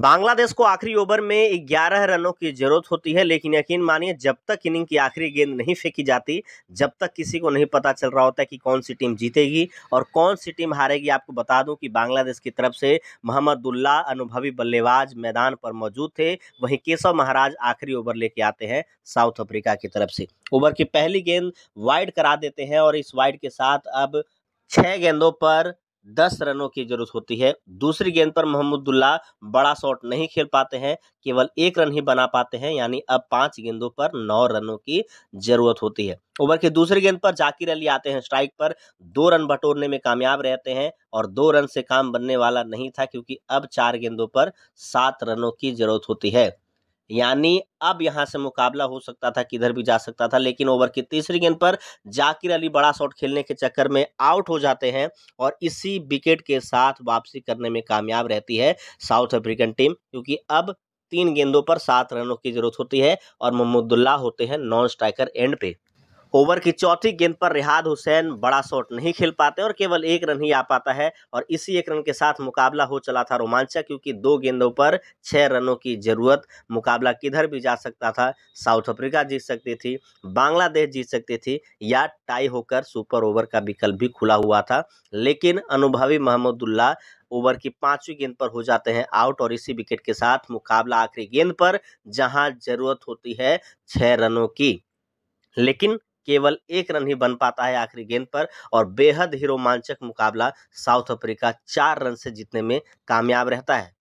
बांग्लादेश को आखिरी ओवर में 11 रनों की जरूरत होती है लेकिन यकीन मानिए जब तक इनिंग की आखिरी गेंद नहीं फेंकी जाती जब तक किसी को नहीं पता चल रहा होता है कि कौन सी टीम जीतेगी और कौन सी टीम हारेगी आपको बता दूं कि बांग्लादेश की तरफ से मोहम्मदुल्ला अनुभवी बल्लेबाज मैदान पर मौजूद थे वहीं केशव महाराज आखिरी ओवर लेके आते हैं साउथ अफ्रीका की तरफ से ओवर की पहली गेंद वाइड करा देते हैं और इस वाइड के साथ अब छः गेंदों पर दस रनों की जरूरत होती है दूसरी गेंद पर मोहम्मदुल्ला बड़ा शॉट नहीं खेल पाते हैं केवल एक रन ही बना पाते हैं यानी अब पांच गेंदों पर नौ रनों की जरूरत होती है ओवर के दूसरी गेंद पर जाकिर अली आते हैं स्ट्राइक पर दो रन बटोरने में कामयाब रहते हैं और दो रन से काम बनने वाला नहीं था क्योंकि अब चार गेंदों पर सात रनों की जरूरत होती है यानी अब यहाँ से मुकाबला हो सकता था किधर भी जा सकता था लेकिन ओवर की तीसरी गेंद पर जाकिर अली बड़ा शॉट खेलने के चक्कर में आउट हो जाते हैं और इसी विकेट के साथ वापसी करने में कामयाब रहती है साउथ अफ्रीकन टीम क्योंकि अब तीन गेंदों पर सात रनों की जरूरत होती है और मोहम्मदुल्ला होते हैं नॉन स्ट्राइकर एंड पे ओवर की चौथी गेंद पर रिहाद हुसैन बड़ा शॉट नहीं खेल पाते और केवल एक रन ही आ पाता है और इसी एक रन के साथ मुकाबला हो चला था रोमांचक क्योंकि दो गेंदों पर छः रनों की ज़रूरत मुकाबला किधर भी जा सकता था साउथ अफ्रीका जीत सकती थी बांग्लादेश जीत सकती थी या टाई होकर सुपर ओवर का विकल्प भी खुला हुआ था लेकिन अनुभवी महमदुल्ला ओवर की पांचवी गेंद पर हो जाते हैं आउट और इसी विकेट के साथ मुकाबला आखिरी गेंद पर जहां जरूरत होती है छह रनों की लेकिन केवल एक रन ही बन पाता है आखिरी गेंद पर और बेहद ही रोमांचक मुकाबला साउथ अफ्रीका चार रन से जीतने में कामयाब रहता है